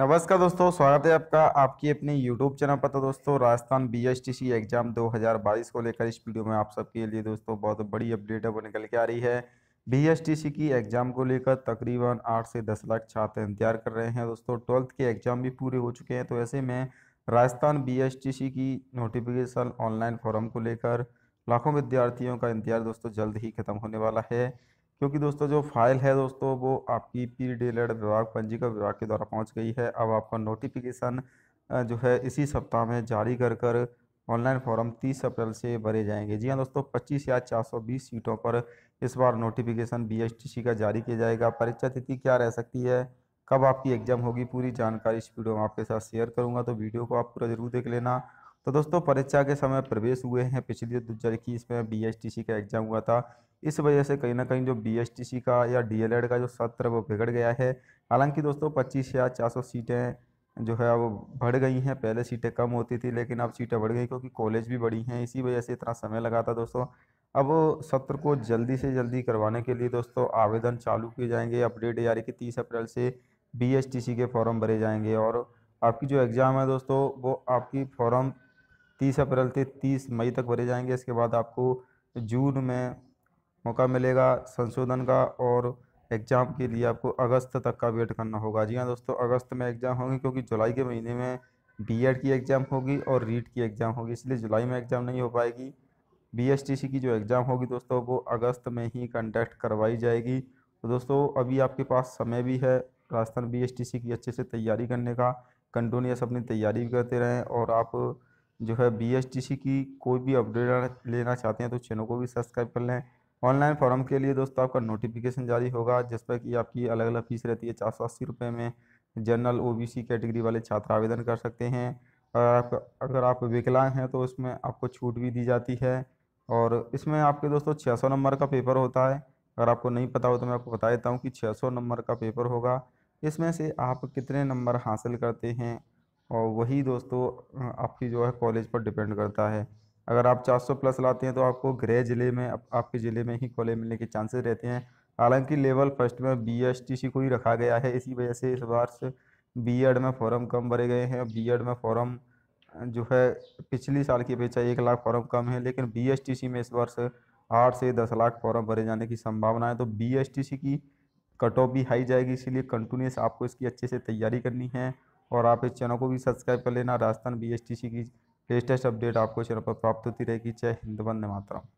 नमस्कार दोस्तों स्वागत है आपका आपकी अपने यूट्यूब चैनल पर तो दोस्तों राजस्थान बी एग्जाम 2022 को लेकर इस वीडियो में आप सबके लिए दोस्तों बहुत बड़ी अपडेट अब निकल के आ रही है बी की एग्ज़ाम को लेकर तकरीबन आठ से दस लाख छात्र इंतजार कर रहे हैं दोस्तों ट्वेल्थ के एग्ज़ाम भी पूरे हो चुके हैं तो ऐसे में राजस्थान बी की नोटिफिकेशन ऑनलाइन फॉर्म को लेकर लाखों विद्यार्थियों का इंतजार दोस्तों जल्द ही खत्म होने वाला है क्योंकि दोस्तों जो फाइल है दोस्तों वो आपकी पी डीलर विभाग पंजीका विभाग के द्वारा पहुंच गई है अब आपका नोटिफिकेशन जो है इसी सप्ताह में जारी कर कर ऑनलाइन फॉर्म 30 अप्रैल से भरे जाएंगे जी हाँ दोस्तों 25 या 420 सीटों पर इस बार नोटिफिकेशन बी का जारी किया जाएगा परीक्षा तिथि क्या रह सकती है कब आपकी एग्ज़ाम होगी पूरी जानकारी इस वीडियो में आपके साथ शेयर करूँगा तो वीडियो को आप पूरा ज़रूर देख लेना तो दोस्तों परीक्षा के समय प्रवेश हुए हैं पिछली दो हज़ार इक्कीस में बी का एग्ज़ाम हुआ था इस वजह से कहीं ना कहीं जो बी का या डी का जो सत्र वो बिगड़ गया है हालांकि दोस्तों पच्चीस या चार सीटें जो है वो बढ़ गई हैं पहले सीटें कम होती थी लेकिन अब सीटें बढ़ गई क्योंकि कॉलेज भी बढ़ी हैं इसी वजह से इतना समय लगा था दोस्तों अब सत्र को जल्दी से जल्दी करवाने के लिए दोस्तों आवेदन चालू किए जाएंगे अपडेट यानी कि तीस अप्रैल से बी के फॉर्म भरे जाएंगे और आपकी जो एग्ज़ाम है दोस्तों वो आपकी फॉर्म तीस अप्रैल से तीस मई तक भरे जाएंगे इसके बाद आपको जून में मौका मिलेगा संशोधन का और एग्ज़ाम के लिए आपको अगस्त तक का वेट करना होगा जी हाँ दोस्तों अगस्त में एग्ज़ाम होंगे क्योंकि जुलाई के महीने में बीएड e की एग्ज़ाम होगी और रीट की एग्ज़ाम होगी इसलिए जुलाई में एग्ज़ाम नहीं हो पाएगी बीएसटीसी की जो एग्ज़ाम होगी दोस्तों वो अगस्त में ही कंडक्ट करवाई जाएगी तो दोस्तों अभी आपके पास समय भी है राजस्थान बी की अच्छे से तैयारी करने का कंटिन्यूस अपनी तैयारी भी करते रहें और आप जो है बी की कोई भी अपडेट लेना चाहते हैं तो चैनल को भी सब्सक्राइब कर लें ऑनलाइन फॉर्म के लिए दोस्तों आपका नोटिफिकेशन जारी होगा जिस पर कि आपकी अलग अलग फीस रहती है चार सौ अस्सी रुपये में जनरल ओबीसी कैटेगरी वाले छात्र आवेदन कर सकते हैं और आप अगर आप विकलांग हैं तो इसमें आपको छूट भी दी जाती है और इसमें आपके दोस्तों छः सौ नंबर का पेपर होता है अगर आपको नहीं पता हो तो मैं आपको बता देता हूँ कि छः सौ नंबर का पेपर होगा इसमें से आप कितने नंबर हासिल करते हैं और वही दोस्तों आपकी जो है कॉलेज पर डिपेंड करता है अगर आप 400 प्लस लाते हैं तो आपको ग्रे ज़िले में आप, आपके ज़िले में ही कॉलेज मिलने के चांसेस रहते हैं हालांकि लेवल फर्स्ट में बी एस टी सी को ही रखा गया है इसी वजह से इस बार से बी एड में फॉर्म कम भरे गए हैं बी एड में फॉर्म जो है पिछली साल की अपेक्षा एक लाख फॉर्म कम है लेकिन बी एस टी सी में इस वर्ष आठ से दस लाख फॉर्म भरे जाने की संभावना है तो बी एस टी सी की कट ऑफ भी हाई जाएगी इसीलिए कंटिन्यूस आपको इसकी अच्छे से तैयारी करनी है और आप इस चैनल को भी सब्सक्राइब कर लेना राजस्थान बी की लेटेस्ट अपडेट आपको चैनल पर प्राप्त होती रहेगी जय हिंद वंदे मातरम